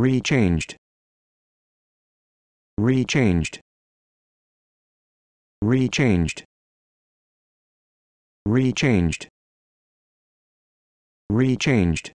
Rechanged. Rechanged. Rechanged. Rechanged. Rechanged.